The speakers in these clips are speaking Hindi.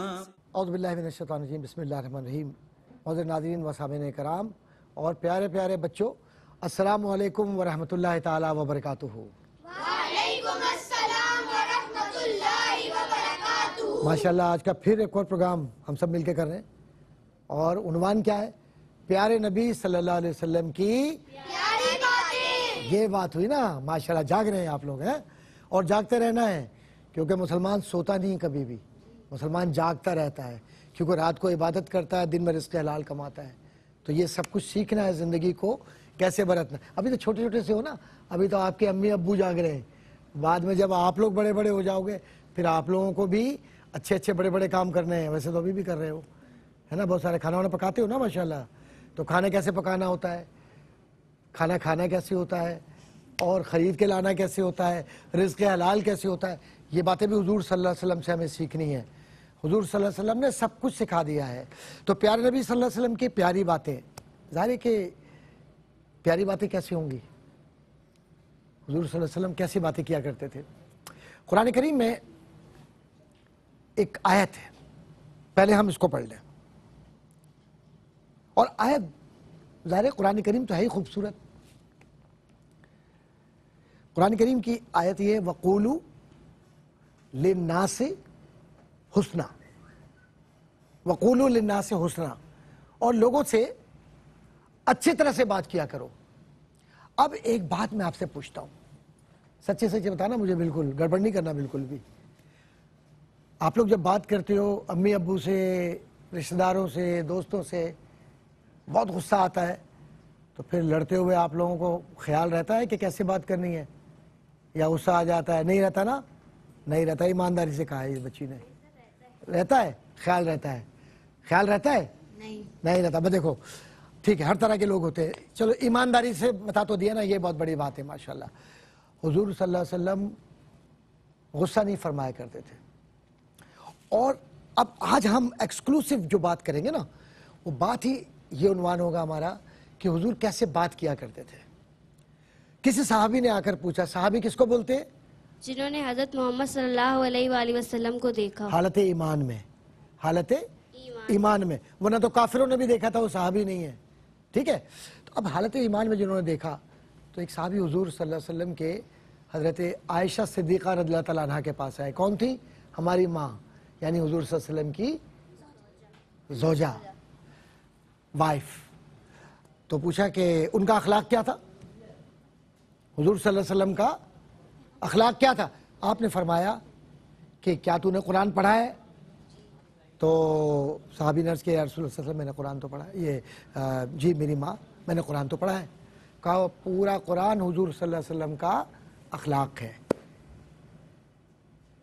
अउदबिल्लाशतम बसमीम मदर नाजरीन कराम और प्यारे प्यारे बच्चों असलकम वालेकुम तबरक माशा माशाल्लाह आज का फिर एक और प्रोग्राम हम सब मिलकर कर रहे हैं और उनवान क्या है प्यारे नबी सल्लल्लाहु अलैहि वसल्लम की ये बात हुई ना माशाल्लाह जाग रहे हैं आप लोग हैं और जागते रहना है क्योंकि मुसलमान सोता नहीं कभी भी मुसलमान जागता रहता है क्योंकि रात को इबादत करता है दिन में रिस्क हलाल कमाता है तो ये सब कुछ सीखना है ज़िंदगी को कैसे बरतना अभी तो छोटे छोटे से हो ना अभी तो आपके अम्मी अबू जाग रहे हैं बाद में जब आप लोग बड़े बड़े हो जाओगे फिर आप लोगों को भी अच्छे अच्छे बड़े बड़े काम करने हैं वैसे तो अभी भी कर रहे हो है ना बहुत सारे खाना वाना पकाते हो ना माशा तो खाना कैसे पकाना होता है खाना खाना कैसे होता है और ख़रीद के लाना कैसे होता है रिज़ हलाल कैसे होता है ये बातें भी हजूर सल्ला वसम से हमें सीखनी है हजूर वसल्लम ने सब कुछ सिखा दिया है तो प्यारे नबी सल्लल्लाहु अलैहि वसल्लम की प्यारी बातें ज़ाहिर है कि प्यारी बातें कैसी होंगी हजूर वसल्लम कैसी बातें किया करते थे कुरान करीम में एक आयत है पहले हम इसको पढ़ लें और आयत ज़ाहिर कुरान करीम तो है ही खूबसूरत कुरान करीम की आयत ये वकोलू ले नासे हुसना वकूलना से हुसना और लोगों से अच्छी तरह से बात किया करो अब एक बात मैं आपसे पूछता हूँ सच्चे सच्चे बताना मुझे बिल्कुल गड़बड़ नहीं करना बिल्कुल भी आप लोग जब बात करते हो अम्मी अबू से रिश्तेदारों से दोस्तों से बहुत गुस्सा आता है तो फिर लड़ते हुए आप लोगों को ख्याल रहता है कि कैसे बात करनी है या गुस्सा आ जाता है नहीं रहता ना नहीं रहता ईमानदारी से कहा है इस बच्ची ने रहता है ख्याल रहता है ख्याल रहता है नहीं नहीं रहता मैं देखो ठीक है हर तरह के लोग होते हैं चलो ईमानदारी से बता तो दिया ना ये बहुत बड़ी बात है माशाल्लाह हुजूर सल्लल्लाहु अलैहि वसल्लम गुस्सा नहीं फरमाया करते थे और अब आज हम एक्सक्लूसिव जो बात करेंगे ना वो बात ही ये उनवान होगा हमारा कि हुजूर कैसे बात किया करते थे किसी साहबी ने आकर पूछा साहबी किसको बोलते हैं जिन्होंने हजरत मोहम्मद सल्लल्लाहु वसल्लम को देखा हालत ईमान में हालत ईमान में वरना तो काफिरों ने भी देखा था वो साहबी नहीं है ठीक है तो अब हालत ईमान में जिन्होंने देखा तो एक साहबी हजूर सल्लम के हजरत आयशा सिद्दीक़ा रद्ल तला के पास आए कौन थी हमारी माँ यानी हजूर सल्लम की जोजा वाइफ तो पूछा कि उनका अखलाक क्या था हजूर सल्लम का अखलाक क्या था आपने फरमाया कि क्या तूने कुरान पढ़ा है तो साहबी नर्स के रसुल मैंने कुरान तो पढ़ा ये जी मेरी माँ मैंने कुरान तो पढ़ा है कहा पूरा कुरान हजूर सल्लम का अखलाक है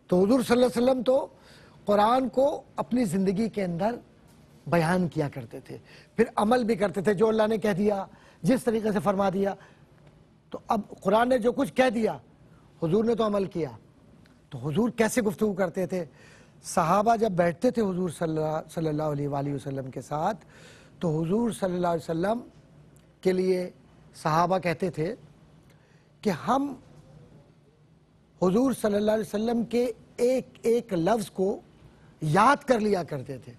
तो हजूर सल्लम तो कुरान को अपनी ज़िंदगी के अंदर बयान किया करते थे फिर अमल भी करते थे जो अल्लाह ने कह दिया जिस तरीके से फरमा दिया तो अब कुरान ने जो कुछ कह दिया हुजूर ने तो अमल किया तो हुजूर कैसे गुफ्तु करते थे सहाबा जब बैठते थे हुजूर सल्लल्लाहु अलैहि वसल्लम के साथ तो हुजूर सल्लल्लाहु अलैहि वसल्लम के लिए सहाबा कहते थे कि हम हुजूर सल्लल्लाहु अलैहि वसल्लम के एक एक लफ्ज़ को याद कर लिया करते थे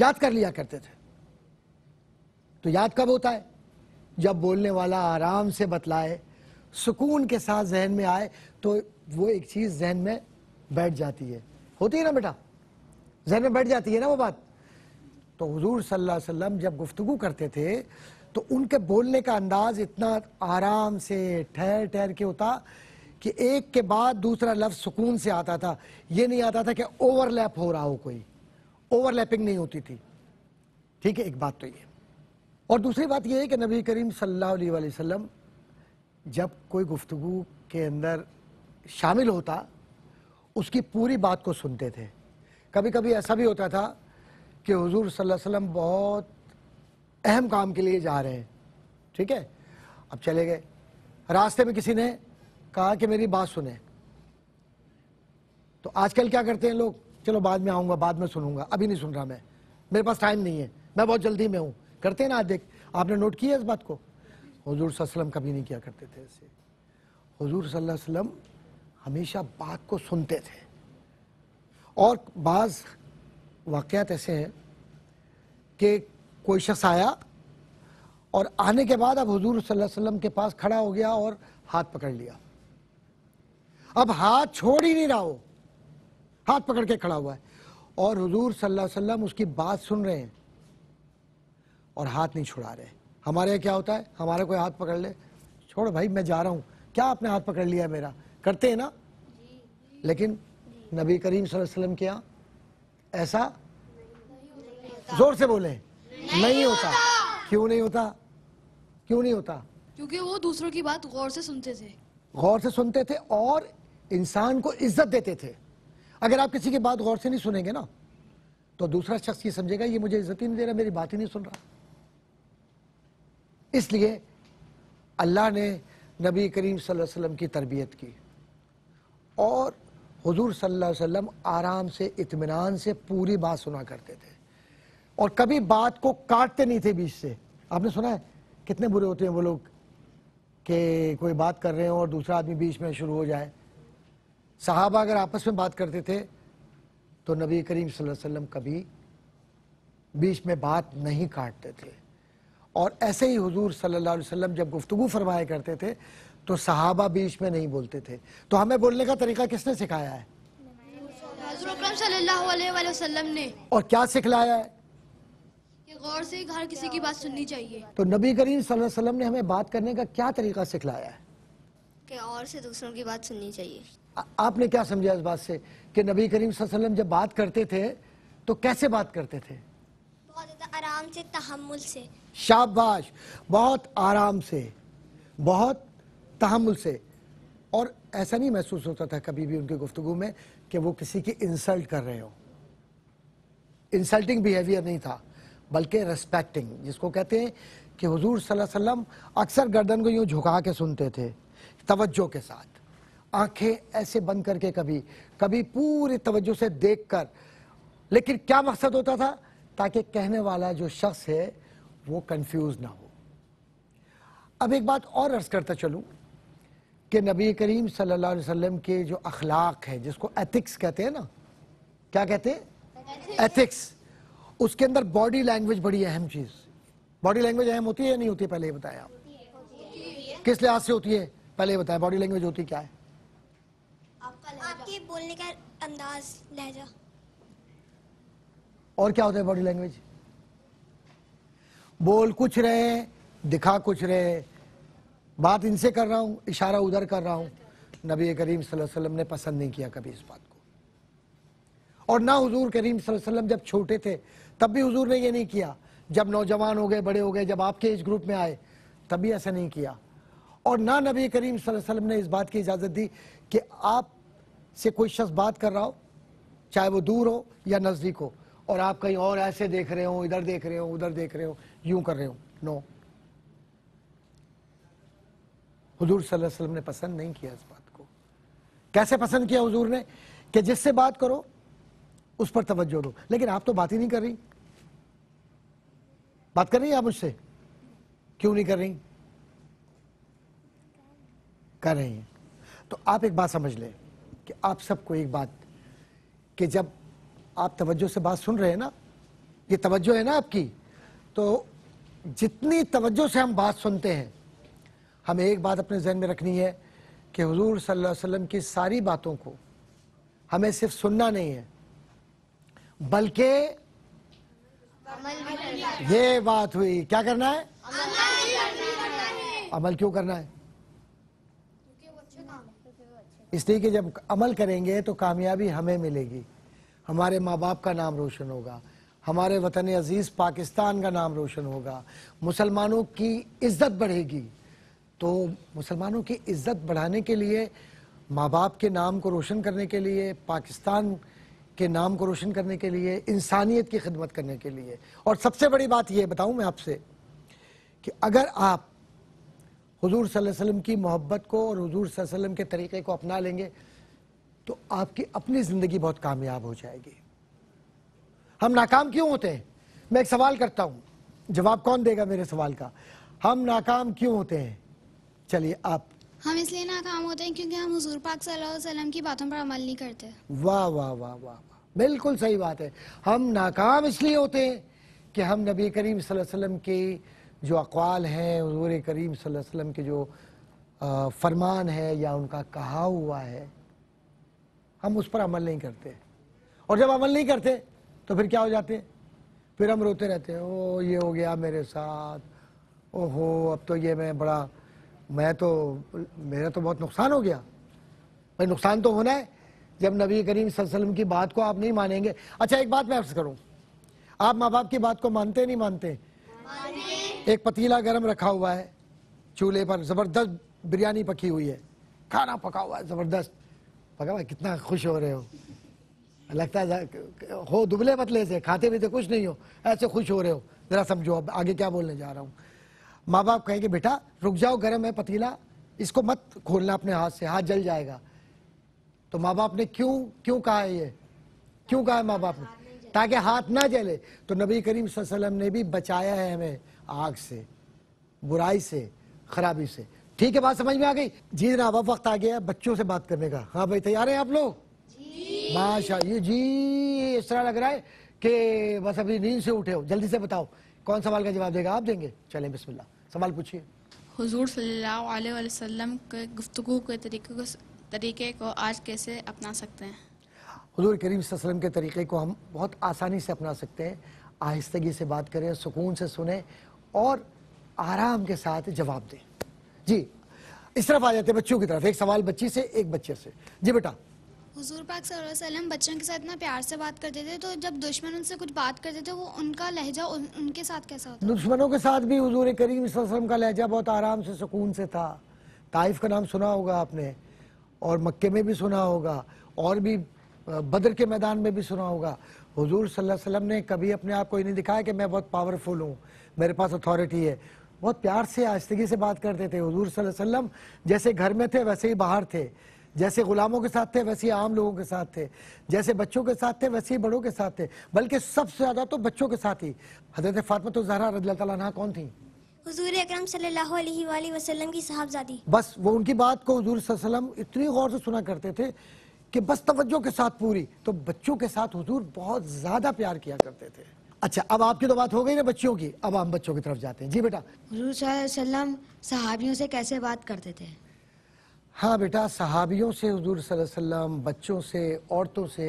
याद कर लिया करते थे तो याद कब होता है जब बोलने वाला आराम से बतलाए सुकून के साथ जहन में आए तो वो एक चीज़ जहन में बैठ जाती है होती है ना बेटा जहन में बैठ जाती है ना वो बात तो हजूर सल्ला जब गुफ्तु करते थे तो उनके बोलने का अंदाज इतना आराम से ठहर ठहर के होता कि एक के बाद दूसरा लफ्ज़ सुकून से आता था ये नहीं आता था कि ओवरलैप हो रहा हो कोई ओवरलैपिंग नहीं होती थी ठीक है एक बात तो ये और दूसरी बात यह है कि नबी करीम सल्लल्लाहु अलैहि वसल्लम जब कोई गुफ्तु के अंदर शामिल होता उसकी पूरी बात को सुनते थे कभी कभी ऐसा भी होता था कि हुजूर सल्लल्लाहु अलैहि वसल्लम बहुत अहम काम के लिए जा रहे हैं ठीक है अब चले गए रास्ते में किसी ने कहा कि मेरी बात सुने तो आजकल क्या करते हैं लोग चलो बाद में आऊँगा बाद में सुनूंगा अभी नहीं सुन रहा मैं मेरे पास टाइम नहीं है मैं बहुत जल्दी में हूँ करते हैं ना आज देख आपने नोट किया इस बात को हजूर सल्लम कभी नहीं किया करते थे ऐसे हजूर सल्लम हमेशा बात को सुनते थे और बाज़ वाकत ऐसे हैं कि कोई शख्स आया और आने के बाद अब हजूर सल्लम के पास खड़ा हो गया और हाथ पकड़ लिया अब हाथ छोड़ ही नहीं रहा हो हाथ पकड़ के खड़ा हुआ है और हजूर सल्लम उसकी बात सुन रहे हैं और हाथ नहीं छुड़ा रहे हमारे यहाँ क्या होता है हमारा कोई हाथ पकड़ ले छोड़ भाई मैं जा रहा हूँ क्या आपने हाथ पकड़ लिया मेरा करते हैं ना लेकिन नबी करीम वसल्लम के यहाँ ऐसा जोर से बोले नहीं, नहीं होता क्यों नहीं होता क्यों नहीं होता क्योंकि वो दूसरों की बात गौर से सुनते थे गौर से सुनते थे और इंसान को इज्जत देते थे अगर आप किसी की बात गौर से नहीं सुनेंगे ना तो दूसरा शख्स ये समझेगा ये मुझे इज्जत ही नहीं दे रहा मेरी बात ही नहीं सुन रहा इसलिए अल्लाह ने नबी करीम सल्लल्लाहु अलैहि वसल्लम की तरबियत की और हुजूर सल्लल्लाहु अलैहि वसल्लम आराम से इत्मीनान से पूरी बात सुना करते थे और कभी बात को काटते नहीं थे बीच से आपने सुना है कितने बुरे होते हैं वो लोग कि कोई बात कर रहे हो और दूसरा आदमी बीच में शुरू हो जाए साहबा अगर आपस में बात करते थे तो नबी करीम सल्लल्लाहु अलैहि वसल्लम कभी बीच में बात नहीं काटते थे और ऐसे ही हुजूर सल्लल्लाहु अलैहि वसल्लम जब गुफ्तु फरमाया करते थे तो सहाबा बीच में नहीं बोलते थे तो हमें बोलने का तरीका किसने सिखाया है और क्या सिखलाया है गौर से हर किसी की बात सुननी चाहिए तो नबी करीम वसल्लम ने हमें बात करने का क्या तरीका सिखलाया है कि और से दूसरों की बात सुननी चाहिए आ, आपने क्या समझा इस बात से कि नबी करीम वसल्लम जब बात करते थे तो कैसे बात करते थे आराम से तहमुल से शाबाश बहुत आराम से बहुत तहमुल से और ऐसा नहीं महसूस होता था कभी भी उनकी गुफ्तु में कि वो किसी की इंसल्ट कर रहे हो इंसल्टिंग बिहेवियर नहीं था बल्कि रेस्पेक्टिंग जिसको कहते हैं कि हुजूर सल्लल्लाहु अलैहि वसल्लम अक्सर गर्दन को यूँ झुका के सुनते थे तवज्जो के साथ आंखें ऐसे बंद करके कभी कभी पूरी तवज्जो से देख कर लेकिन क्या मकसद होता था ताकि कहने वाला जो शख्स है वो कंफ्यूज ना हो अब एक बात और अर्ज़ करता चलूं कि नबी करीम सल्लल्लाहु अलैहि वसल्लम के जो अखलाक है जिसको एथिक्स कहते हैं ना क्या कहते हैं एथिक्स उसके अंदर बॉडी लैंग्वेज बड़ी अहम चीज़ बॉडी लैंग्वेज अहम होती है या नहीं होती पहले बताया आप किस लिहाज से होती है पहले बताया बॉडी लैंग्वेज होती क्या है आपके बोलने का अंदाज लहजा और क्या होता है बॉडी लैंग्वेज बोल कुछ रहे दिखा कुछ रहे बात इनसे कर रहा हूं इशारा उधर कर रहा हूं नबी करीम वसल्लम ने पसंद नहीं किया कभी इस बात को और ना हुजूर करीम वसल्लम जब छोटे थे तब भी हुजूर ने ये नहीं किया जब नौजवान हो गए बड़े हो गए जब आपके एज ग्रुप में आए तब भी ऐसा नहीं किया और ना नबी करीम वसल्लम ने इस बात की इजाज़त दी कि आप से कोई शख्स बात कर रहा हो चाहे वो दूर हो या नज़दीक हो और आप कहीं और ऐसे देख रहे हो इधर देख रहे हो उधर देख रहे हो यूं कर रहे हो नो हजूर वसल्लम ने पसंद नहीं किया इस बात को कैसे पसंद किया हजूर ने कि जिससे बात करो उस पर तवज्जो दो लेकिन आप तो बात ही नहीं कर रही बात कर रही आप मुझसे क्यों नहीं कर रही कर रही हैं तो आप एक बात समझ लें कि आप सबको एक बात कि जब आप तवज्जो से बात सुन रहे हैं ना ये तवज्जो है ना आपकी तो जितनी तवज्जो से हम बात सुनते हैं हमें एक बात अपने जहन में रखनी है कि हुजूर सल्लल्लाहु अलैहि वसल्लम की सारी बातों को हमें सिर्फ सुनना नहीं है बल्कि ये बात हुई क्या करना है अमल क्यों करना है इसलिए कि जब अमल करेंगे तो कामयाबी हमें मिलेगी हमारे माँ बाप का नाम रोशन होगा हमारे वतन अजीज़ पाकिस्तान का नाम रोशन होगा मुसलमानों की इज्जत बढ़ेगी तो मुसलमानों की इज्जत बढ़ाने के लिए माँ बाप के नाम को रोशन करने के लिए पाकिस्तान के नाम को रोशन करने के लिए इंसानियत की खिदमत करने के लिए और सबसे बड़ी बात यह बताऊं मैं आपसे कि अगर आप हुजूर सल्लल्लाहु अलैहि वसल्लम की मोहब्बत को और हुजूर सल्लल्लाहु अलैहि वसल्लम के तरीक़े को अपना लेंगे तो आपकी अपनी जिंदगी बहुत कामयाब हो जाएगी हम नाकाम क्यों होते हैं मैं एक सवाल करता हूं जवाब कौन देगा मेरे सवाल का हम नाकाम क्यों होते हैं चलिए आप हम इसलिए नाकाम होते हैं क्योंकि हम हजूर पाक वसल्लम की बातों पर अमल नहीं करते वाह वाह वाह वाह वाह बिल्कुल सही बात है हम नाकाम इसलिए होते हैं कि हम नबी करीम वसल्लम के जो अकवाल हैं हजूर करीम वसल्लम के जो फरमान है या उनका कहा हुआ है हम उस पर अमल नहीं करते और जब अमल नहीं करते तो फिर क्या हो जाते फिर हम रोते रहते हैं ओ ये हो गया मेरे साथ ओहो अब तो ये मैं बड़ा मैं तो मेरा तो बहुत नुकसान हो गया भाई नुकसान तो होना है जब नबी करीम वसल्लम की बात को आप नहीं मानेंगे अच्छा एक बात मैं आपसे करूँ आप माँ बाप की बात को मानते नहीं मानते एक पतीला गर्म रखा हुआ है चूल्हे पर ज़बरदस्त बिरयानी पकी हुई है खाना पका हुआ है ज़बरदस्त पका भाई कितना खुश हो रहे हो लगता है हो दुबले पतले से खाते पीते कुछ नहीं हो ऐसे खुश हो रहे हो ज़रा समझो अब आगे क्या बोलने जा रहा हूँ माँ बाप कहेंगे बेटा रुक जाओ गर्म है पतीला इसको मत खोलना अपने हाथ से हाथ जल जाएगा तो माँ बाप ने क्यों क्यों कहा है ये क्यों कहा है माँ बाप ने ताकि हाथ ना जले तो नबी करीम वसल्लम ने भी बचाया है हमें आग से बुराई से खराबी से ठीक है बात समझ में आ गई जी जनाब अब वक्त आ गया बच्चों से बात करने का हाँ भाई तैयार हैं आप लोग माशा ये जी इस तरह लग रहा है कि बस अभी नींद से उठे हो जल्दी से बताओ कौन सवाल का जवाब देगा आप देंगे चलें बिस्मिल्लाह सवाल पूछिए हुजूर सल्लल्लाहु अलैहि वसल्लम के गुफ्तगु के तरीके को तरीके को आज कैसे अपना सकते हैं हजूर करीम वसल्लम के तरीके को हम बहुत आसानी से अपना सकते हैं आहिस्तगी से बात करें सुकून से सुने और आराम के साथ जवाब दें जी इस तरफ आ जाते हैं बच्चों की तरफ एक सवाल बच्ची से एक बच्चे से जी बेटा हुजूर पाक वसल्लम बच्चों के साथ इतना प्यार से बात करते थे तो जब दुश्मन उनसे कुछ बात करते थे वो उनका लहजा उन, उनके साथ कैसा होता दुश्मनों के साथ भी हुजूर करीम वसल्लम का लहजा बहुत आराम से सुकून से था ताइफ का नाम सुना होगा आपने और मक्के में भी सुना होगा और भी बदर के मैदान में भी सुना होगा हुजूर सल्लल्लाहु अलैहि वसल्लम ने कभी अपने आप को ही नहीं दिखाया कि मैं बहुत पावरफुल हूँ मेरे पास अथॉरिटी है बहुत प्यार से आस्तगी से बात करते थे हजूर सल्लम जैसे घर में थे वैसे ही बाहर थे जैसे गुलामों के साथ थे वैसे ही आम लोगों के साथ थे जैसे बच्चों के साथ थे वैसे ही बड़ों के साथ थे बल्कि सबसे ज़्यादा तो बच्चों के साथ ही हजरत फातमा तो जहरा कौन थी हजूर अक्रम की साहबजादी बस वो उनकी बात को हजूर इतनी गौर से सुना करते थे कि बस तवज्जो के साथ पूरी तो बच्चों के साथ हजूर बहुत ज़्यादा प्यार किया करते थे अच्छा अब आपकी तो बात हो गई ना बच्चियों की अब हम बच्चों की तरफ जाते हैं जी बेटा सहाबियों से कैसे बात करते थे हाँ बेटा सहाबियों से हजूर वसल्लम बच्चों से औरतों से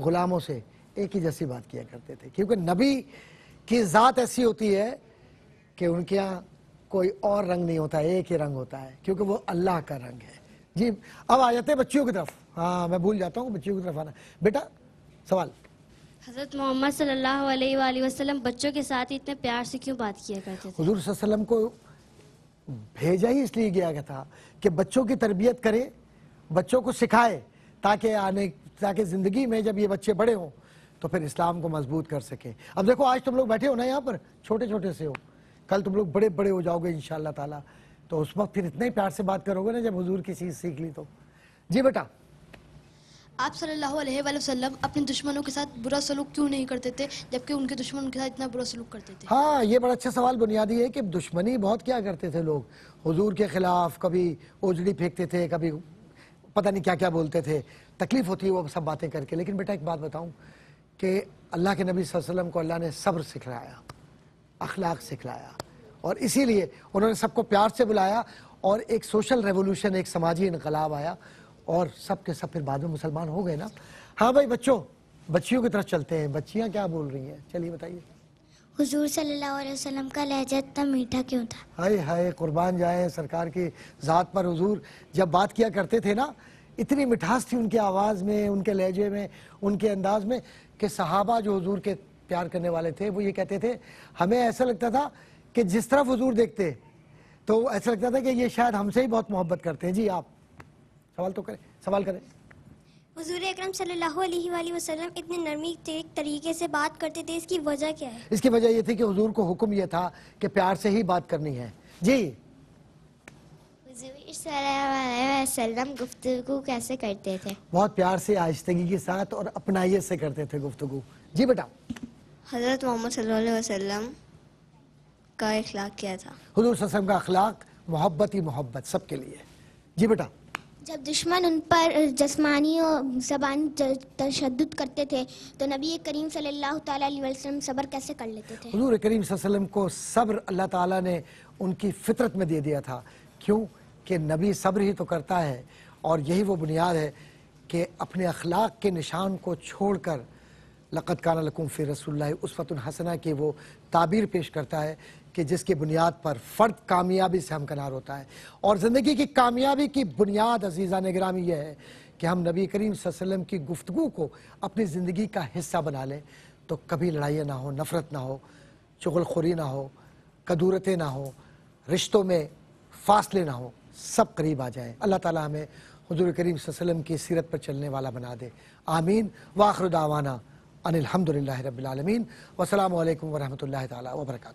ग़ुलामों से एक ही जैसी बात किया करते थे क्योंकि नबी की ज़ात ऐसी होती है कि उनके यहाँ कोई और रंग नहीं होता एक ही रंग होता है क्योंकि वो अल्लाह का रंग है जी अब आ जाते हैं बच्चियों की तरफ हाँ मैं भूल जाता हूँ बच्चियों की तरफ आना बेटा सवाल हज़रत मोहम्मद सल्लल्लाहु अलैहि वसल्लम बच्चों के साथ इतने प्यार से क्यों बात किया करते थे हजूर वसल्लम को भेजा ही इसलिए गया था कि बच्चों की तरबियत करे बच्चों को सिखाए ताकि आने ताकि ज़िंदगी में जब ये बच्चे बड़े हों तो फिर इस्लाम को मजबूत कर सके अब देखो आज तुम लोग बैठे हो ना यहाँ पर छोटे छोटे से हो कल तुम लोग बड़े बड़े हो जाओगे इन ताला तो उस वक्त फिर इतने प्यार से बात करोगे ना जब हजूर की चीज़ सीख ली तो जी बेटा आप सल्लल्लाहु अलैहि वसल्लम अपने दुश्मनों के साथ बुरा सलूक क्यों नहीं करते थे जबकि उनके दुश्मन उनके साथ इतना बुरा सलूक करते थे हाँ ये बड़ा अच्छा सवाल बुनियादी है कि दुश्मनी बहुत क्या करते थे लोग हजूर के खिलाफ कभी ओजड़ी फेंकते थे कभी पता नहीं क्या क्या बोलते थे तकलीफ होती है वो सब बातें करके लेकिन बेटा एक बात बताऊँ कि अल्लाह के नबी वसल्लम को अल्लाह ने सब्र सिखलाया अखलाक सिखलाया और इसीलिए उन्होंने सबको प्यार से बुलाया और एक सोशल रेवोल्यूशन एक समाजी इनकलाब आया और सब के सब फिर बाद में मुसलमान हो गए ना हाँ भाई बच्चों बच्चियों की तरफ चलते हैं बच्चियाँ क्या बोल रही हैं चलिए बताइए हुजूर सल्लल्लाहु अलैहि वसल्लम का लहजा इतना मीठा क्यों था हाय हाय कुर्बान जाए सरकार की ज़ात पर हुजूर जब बात किया करते थे ना इतनी मिठास थी उनकी आवाज़ में उनके लहजे में उनके अंदाज में कि सहाबा जो हुजूर के प्यार करने वाले थे वो ये कहते थे हमें ऐसा लगता था कि जिस तरफ हुजूर देखते तो ऐसा लगता था कि ये शायद हमसे ही बहुत मोहब्बत करते हैं जी आप सवाल तो करें सवाल करें हजूर अक्रम वसल्लम इतने नरमी तरीके से बात करते थे इसकी वजह क्या है इसकी वजह ये थी कि हजूर को हुक्म यह था कि प्यार से ही बात करनी है जी कैसे करते थे बहुत प्यार से के साथ और अपनाइयत से करते थे जी बेटा हजरत मोहम्मद का अखलाक क्या था हजूर का अखलाक मोहब्बत ही मोहब्बत सबके लिए जी बेटा जब दुश्मन उन पर जस्मानी और जबान तशद करते थे तो नबी करीम सल्लल्लाहु अलैहि वसल्लम सब्र कैसे कर लेते थे हजूर करीम वसल्लम को सब्र अल्लाह ताला ने उनकी फितरत में दे दिया था क्यों कि नबी सब्र ही तो करता है और यही वो बुनियाद है कि अपने अखलाक के निशान को छोड़कर लक़त काना फ़िर रसुल्ला उस फतुल हसना की वो ताबीर पेश करता है कि जिसकी बुनियाद पर फ़र्द कामयाबी से हमकनार होता है और ज़िंदगी की कामयाबी की बुनियाद अजीज़ा निगरामी यह है कि हम नबी करीम वसल्लम की गुफ्तु को अपनी ज़िंदगी का हिस्सा बना लें तो कभी लड़ाइयाँ ना हो नफ़रत ना हो चुगलखोरी ना हो कदूरतें ना हो रिश्तों में फासले ना हो सब करीब आ जाएँ अल्लाह ताला हमें हजूर करीम वसल्लम की सीरत पर चलने वाला बना दे आमीन वाखरुदावाना अनिलहमदिल्ला रबालमीन वसलम वरहमल वर्क